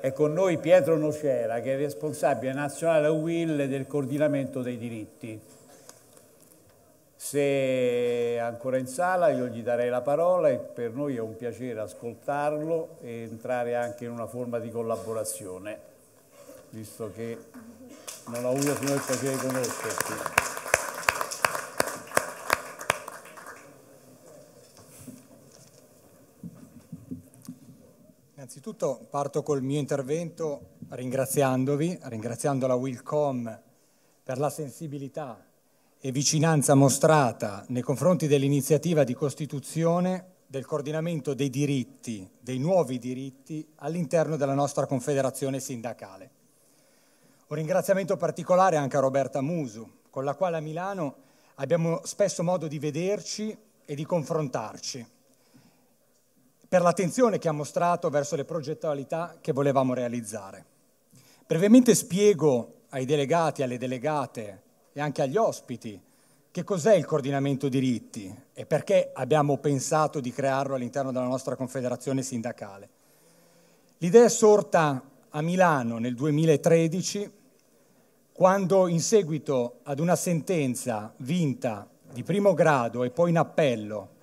È con noi Pietro Nocera, che è responsabile nazionale a Will del coordinamento dei diritti. Se è ancora in sala io gli darei la parola e per noi è un piacere ascoltarlo e entrare anche in una forma di collaborazione, visto che non ho avuto fino il piacere di conoscerti. Innanzitutto parto col mio intervento ringraziandovi, ringraziando la Wilcom per la sensibilità e vicinanza mostrata nei confronti dell'iniziativa di costituzione del coordinamento dei diritti, dei nuovi diritti all'interno della nostra confederazione sindacale. Un ringraziamento particolare anche a Roberta Musu, con la quale a Milano abbiamo spesso modo di vederci e di confrontarci per l'attenzione che ha mostrato verso le progettualità che volevamo realizzare. Brevemente spiego ai delegati, alle delegate e anche agli ospiti che cos'è il coordinamento diritti e perché abbiamo pensato di crearlo all'interno della nostra confederazione sindacale. L'idea è sorta a Milano nel 2013 quando in seguito ad una sentenza vinta di primo grado e poi in appello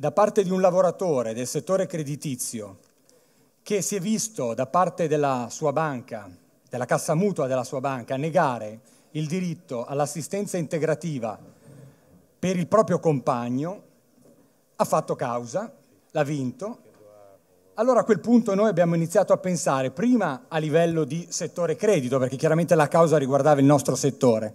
da parte di un lavoratore del settore creditizio che si è visto da parte della sua banca, della cassa mutua della sua banca, negare il diritto all'assistenza integrativa per il proprio compagno, ha fatto causa, l'ha vinto. Allora a quel punto noi abbiamo iniziato a pensare prima a livello di settore credito, perché chiaramente la causa riguardava il nostro settore,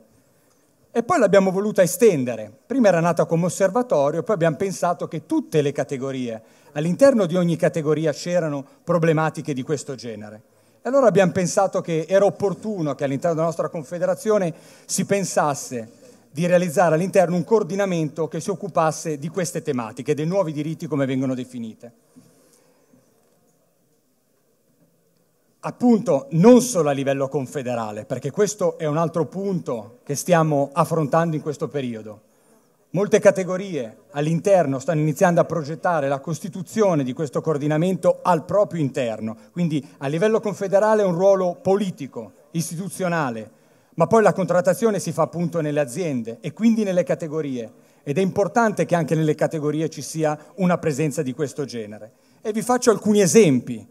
e poi l'abbiamo voluta estendere. Prima era nata come osservatorio, poi abbiamo pensato che tutte le categorie, all'interno di ogni categoria c'erano problematiche di questo genere. E allora abbiamo pensato che era opportuno che all'interno della nostra confederazione si pensasse di realizzare all'interno un coordinamento che si occupasse di queste tematiche, dei nuovi diritti come vengono definite. appunto non solo a livello confederale, perché questo è un altro punto che stiamo affrontando in questo periodo. Molte categorie all'interno stanno iniziando a progettare la costituzione di questo coordinamento al proprio interno, quindi a livello confederale un ruolo politico, istituzionale, ma poi la contrattazione si fa appunto nelle aziende e quindi nelle categorie ed è importante che anche nelle categorie ci sia una presenza di questo genere. E vi faccio alcuni esempi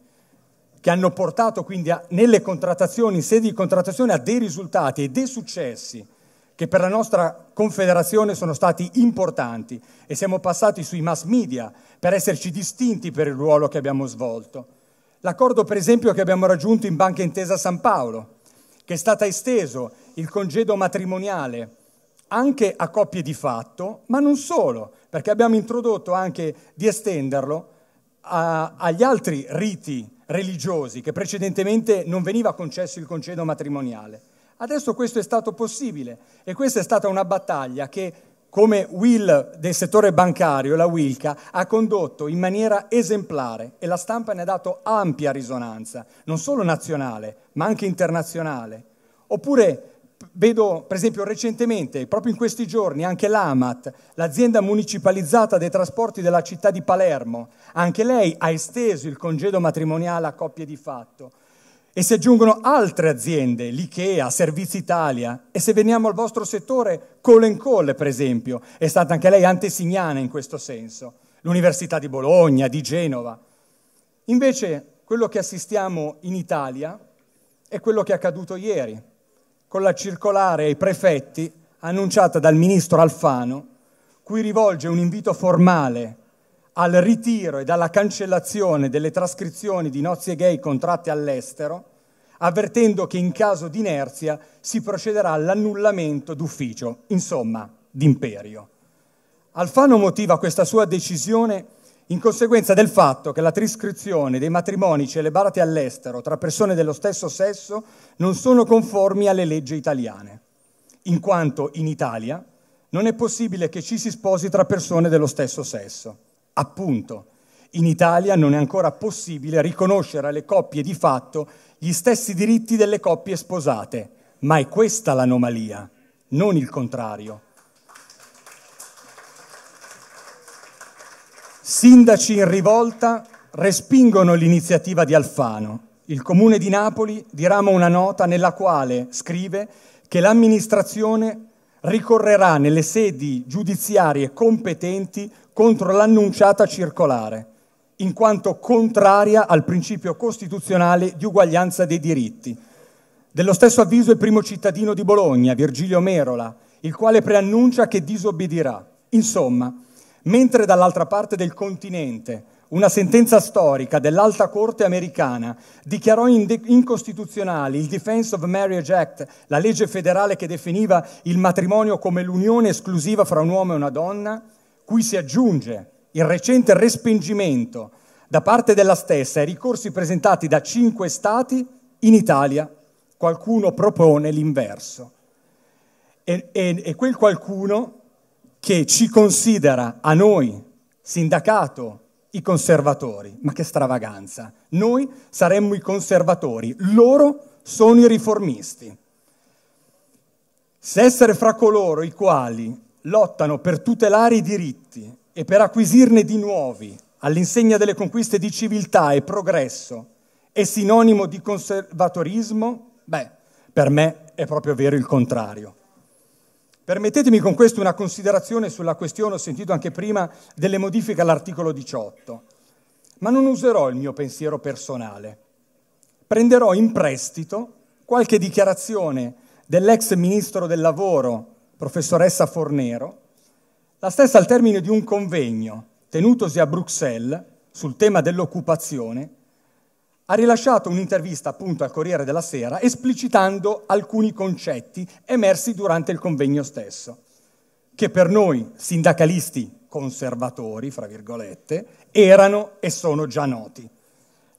che hanno portato quindi a, nelle contrattazioni, in sede di contrattazione, a dei risultati e dei successi che per la nostra confederazione sono stati importanti e siamo passati sui mass media per esserci distinti per il ruolo che abbiamo svolto. L'accordo per esempio che abbiamo raggiunto in Banca Intesa San Paolo, che è stato esteso il congedo matrimoniale anche a coppie di fatto, ma non solo, perché abbiamo introdotto anche di estenderlo a, agli altri riti religiosi, che precedentemente non veniva concesso il concedo matrimoniale. Adesso questo è stato possibile e questa è stata una battaglia che, come Will del settore bancario, la Wilca, ha condotto in maniera esemplare e la stampa ne ha dato ampia risonanza, non solo nazionale, ma anche internazionale. Oppure Vedo per esempio recentemente, proprio in questi giorni, anche l'AMAT, l'azienda municipalizzata dei trasporti della città di Palermo, anche lei ha esteso il congedo matrimoniale a coppie di fatto. E si aggiungono altre aziende, l'IKEA, Servizi Italia. E se veniamo al vostro settore, Call Call, per esempio, è stata anche lei antesignana in questo senso. L'Università di Bologna, di Genova. Invece, quello che assistiamo in Italia è quello che è accaduto ieri con la circolare ai prefetti annunciata dal ministro Alfano, cui rivolge un invito formale al ritiro e alla cancellazione delle trascrizioni di nozze gay contratte all'estero, avvertendo che in caso di inerzia si procederà all'annullamento d'ufficio, insomma, d'imperio. Alfano motiva questa sua decisione in conseguenza del fatto che la trascrizione dei matrimoni celebrati all'estero tra persone dello stesso sesso non sono conformi alle leggi italiane, in quanto in Italia non è possibile che ci si sposi tra persone dello stesso sesso. Appunto, in Italia non è ancora possibile riconoscere alle coppie di fatto gli stessi diritti delle coppie sposate, ma è questa l'anomalia, non il contrario. Sindaci in rivolta respingono l'iniziativa di Alfano. Il comune di Napoli dirama una nota nella quale scrive che l'amministrazione ricorrerà nelle sedi giudiziarie competenti contro l'annunciata circolare, in quanto contraria al principio costituzionale di uguaglianza dei diritti. Dello stesso avviso il primo cittadino di Bologna, Virgilio Merola, il quale preannuncia che disobbedirà. Insomma, mentre dall'altra parte del continente una sentenza storica dell'alta corte americana dichiarò incostituzionale il Defense of Marriage Act, la legge federale che definiva il matrimonio come l'unione esclusiva fra un uomo e una donna, cui si aggiunge il recente respingimento da parte della stessa ai ricorsi presentati da cinque stati, in Italia qualcuno propone l'inverso. E, e, e quel qualcuno che ci considera a noi, sindacato, i conservatori. Ma che stravaganza! Noi saremmo i conservatori, loro sono i riformisti. Se essere fra coloro i quali lottano per tutelare i diritti e per acquisirne di nuovi all'insegna delle conquiste di civiltà e progresso è sinonimo di conservatorismo, beh, per me è proprio vero il contrario. Permettetemi con questo una considerazione sulla questione, ho sentito anche prima, delle modifiche all'articolo 18, ma non userò il mio pensiero personale. Prenderò in prestito qualche dichiarazione dell'ex ministro del lavoro, professoressa Fornero, la stessa al termine di un convegno tenutosi a Bruxelles sul tema dell'occupazione ha rilasciato un'intervista appunto al Corriere della Sera esplicitando alcuni concetti emersi durante il convegno stesso, che per noi sindacalisti conservatori, fra virgolette, erano e sono già noti.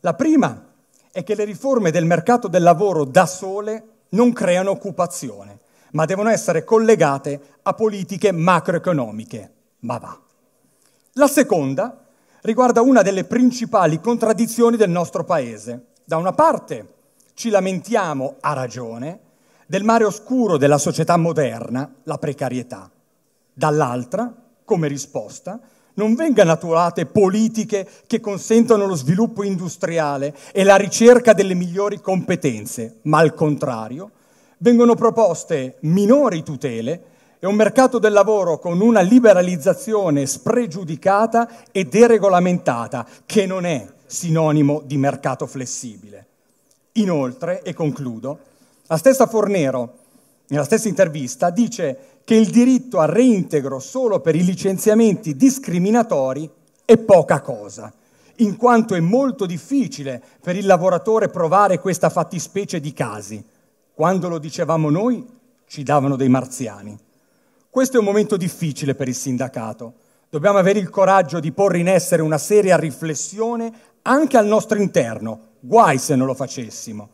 La prima è che le riforme del mercato del lavoro da sole non creano occupazione, ma devono essere collegate a politiche macroeconomiche. Ma va. La seconda riguarda una delle principali contraddizioni del nostro Paese. Da una parte ci lamentiamo, a ragione, del mare oscuro della società moderna, la precarietà. Dall'altra, come risposta, non vengano attuate politiche che consentano lo sviluppo industriale e la ricerca delle migliori competenze, ma al contrario, vengono proposte minori tutele è un mercato del lavoro con una liberalizzazione spregiudicata e deregolamentata, che non è sinonimo di mercato flessibile. Inoltre, e concludo, la stessa Fornero, nella stessa intervista, dice che il diritto al reintegro solo per i licenziamenti discriminatori è poca cosa, in quanto è molto difficile per il lavoratore provare questa fattispecie di casi. Quando lo dicevamo noi, ci davano dei marziani. Questo è un momento difficile per il sindacato. Dobbiamo avere il coraggio di porre in essere una seria riflessione anche al nostro interno. Guai se non lo facessimo.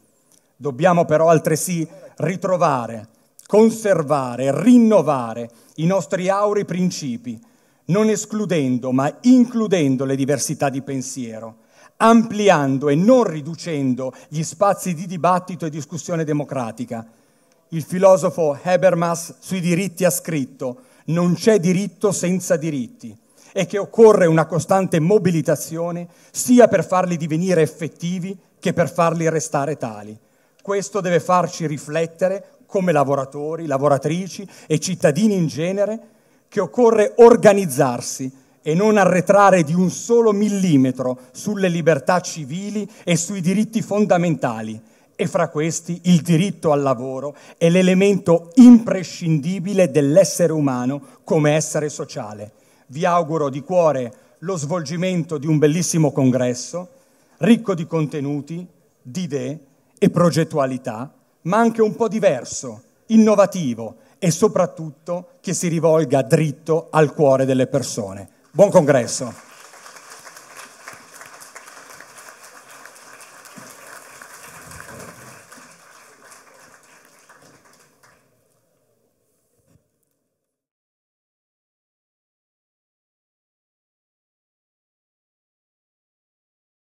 Dobbiamo però altresì ritrovare, conservare, rinnovare i nostri auri principi, non escludendo ma includendo le diversità di pensiero, ampliando e non riducendo gli spazi di dibattito e discussione democratica il filosofo Habermas sui diritti ha scritto non c'è diritto senza diritti e che occorre una costante mobilitazione sia per farli divenire effettivi che per farli restare tali. Questo deve farci riflettere come lavoratori, lavoratrici e cittadini in genere che occorre organizzarsi e non arretrare di un solo millimetro sulle libertà civili e sui diritti fondamentali e fra questi il diritto al lavoro è l'elemento imprescindibile dell'essere umano come essere sociale. Vi auguro di cuore lo svolgimento di un bellissimo congresso, ricco di contenuti, di idee e progettualità, ma anche un po' diverso, innovativo e soprattutto che si rivolga dritto al cuore delle persone. Buon congresso!